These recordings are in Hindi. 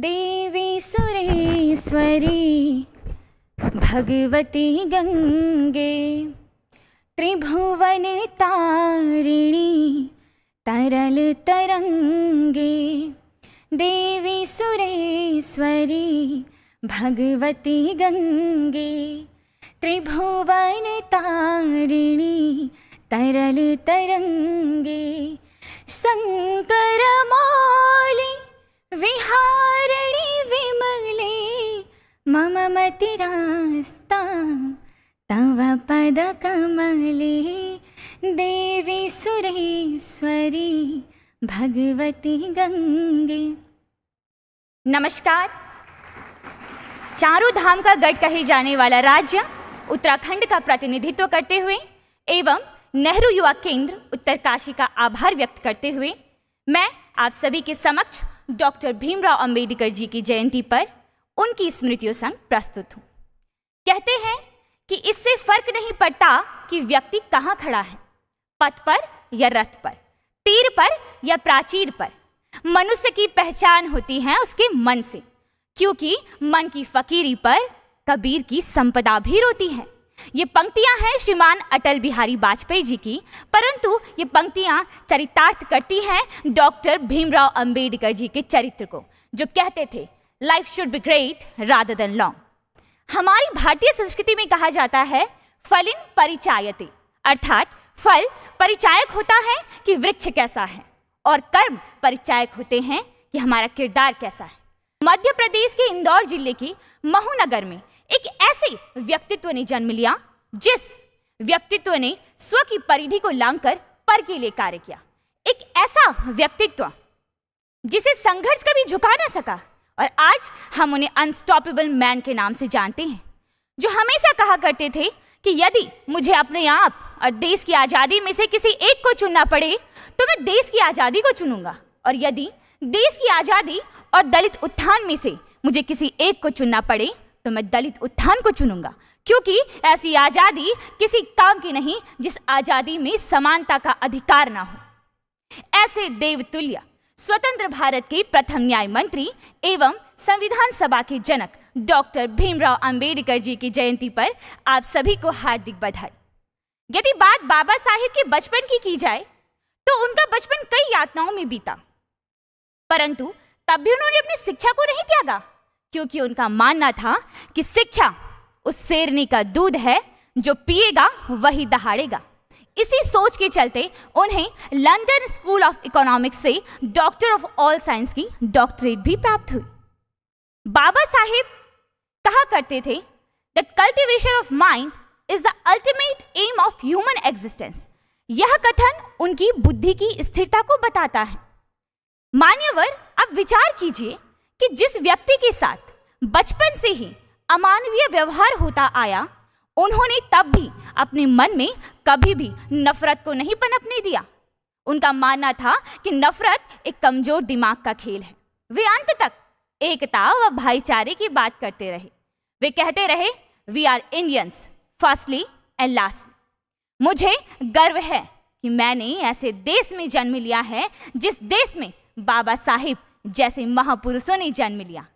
देवी सुरेश्वरी भगवती गंगे त्रिभुवन तारिणी तरल तरंगे देवी सुरेश्वरी भगवती गंगे त्रिभुवन तारिणी तरल तरंगे शंकर मौली विहार गमति रास्ता तव पदकमले देवी सुरेश्वरी भगवती गंगे नमस्कार चारों धाम का गढ़ कहे जाने वाला राज्य उत्तराखंड का प्रतिनिधित्व करते हुए एवं नेहरू युवा केंद्र उत्तरकाशी का आभार व्यक्त करते हुए मैं आप सभी के समक्ष डॉक्टर भीमराव अंबेडकर जी की जयंती पर उनकी स्मृतियों संग प्रस्तुत हूं कहते हैं कि इससे फर्क नहीं पड़ता कि व्यक्ति कहां खड़ा है पथ पर या रथ पर तीर पर या प्राचीर पर मनुष्य की पहचान होती है उसके मन से क्योंकि मन की फकीरी पर कबीर की संपदा भी रोती है ये पंक्तियां हैं श्रीमान अटल बिहारी वाजपेयी जी की परंतु ये पंक्तियां चरितार्थ करती हैं डॉक्टर भीमराव अंबेडकर जी के चरित्र को जो कहते थे life should be great rather than long हमारी भारतीय संस्कृति में कहा जाता है फलिन परिचायते अर्थात फल परिचायक होता है कि वृक्ष कैसा है और कर्म परिचायक होते हैं कि हमारा किरदार कैसा है मध्य प्रदेश के इंदौर जिले के महूनगर में एक ऐसे व्यक्तित्व ने जन्म लिया जिस व्यक्तित्व ने स्व की परिधि को लांघकर पर के लिए कार्य किया एक ऐसा व्यक्तित्व जिसे संघर्ष कभी झुका ना सका और आज हम उन्हें अनस्टॉपेबल मैन के नाम से जानते हैं जो हमेशा कहा करते थे कि यदि मुझे अपने आप और देश की आज़ादी में से किसी एक को चुनना पड़े तो मैं देश की आज़ादी को चुनूंगा और यदि देश की आज़ादी और दलित उत्थान में से मुझे किसी एक को चुनना पड़े तो मैं दलित उत्थान को चुनूंगा क्योंकि ऐसी आज़ादी किसी काम की नहीं जिस आज़ादी में समानता का अधिकार ना हो ऐसे देवतुल्य स्वतंत्र भारत के प्रथम न्याय मंत्री एवं संविधान सभा के जनक डॉक्टर भीमराव अंबेडकर जी की जयंती पर आप सभी को हार्दिक बधाई यदि बात बाबा साहेब के बचपन की की जाए तो उनका बचपन कई यातनाओं में बीता परंतु तब भी उन्होंने अपनी शिक्षा को नहीं त्यागा क्योंकि उनका मानना था कि शिक्षा उस शेरनी का दूध है जो पिएगा वही दहाड़ेगा इसी सोच के चलते उन्हें लंदन स्कूल ऑफ इकोनॉमिक्स से डॉक्टर ऑफ ऑल साइंस की डॉक्टरेट भी प्राप्त हुई बाबा साहेब कहा करते थे the cultivation of mind is the ultimate aim of human existence यह कथन उनकी बुद्धि की स्थिरता को बताता है मान्यवर अब विचार कीजिए कि जिस व्यक्ति के साथ बचपन से ही अमानवीय व्यवहार होता आया उन्होंने तब भी अपने मन में कभी भी नफरत को नहीं पनपने दिया उनका मानना था कि नफरत एक कमजोर दिमाग का खेल है वे अंत तक एकता व भाईचारे की बात करते रहे वे कहते रहे we are Indians firstly and lastly मुझे गर्व है कि मैंने ऐसे देश में जन्म लिया है जिस देश में बाबा साहिब जैसे महापुरुषों ने जन्म लिया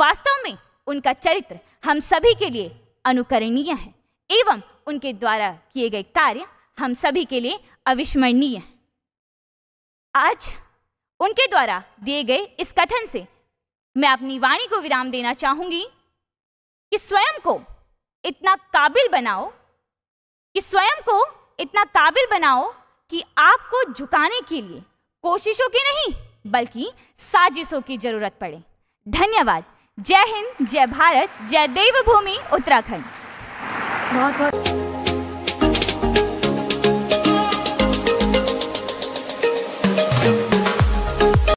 वास्तव में उनका चरित्र हम सभी के लिए अनुकरणीय हैं एवं उनके द्वारा किए गए कार्य हम सभी के लिए अविस्मरणीय हैं आज उनके द्वारा दिए गए इस कथन से मैं अपनी वाणी को विराम देना चाहूंगी कि स्वयं को इतना काबिल बनाओ कि स्वयं को इतना काबिल बनाओ कि आपको झुकाने के लिए कोशिशों की नहीं बल्कि साजिशों की जरूरत पड़े धन्यवाद जय हिंद जय भारत जय देवभूमि उत्तराखंड बहुत बहुत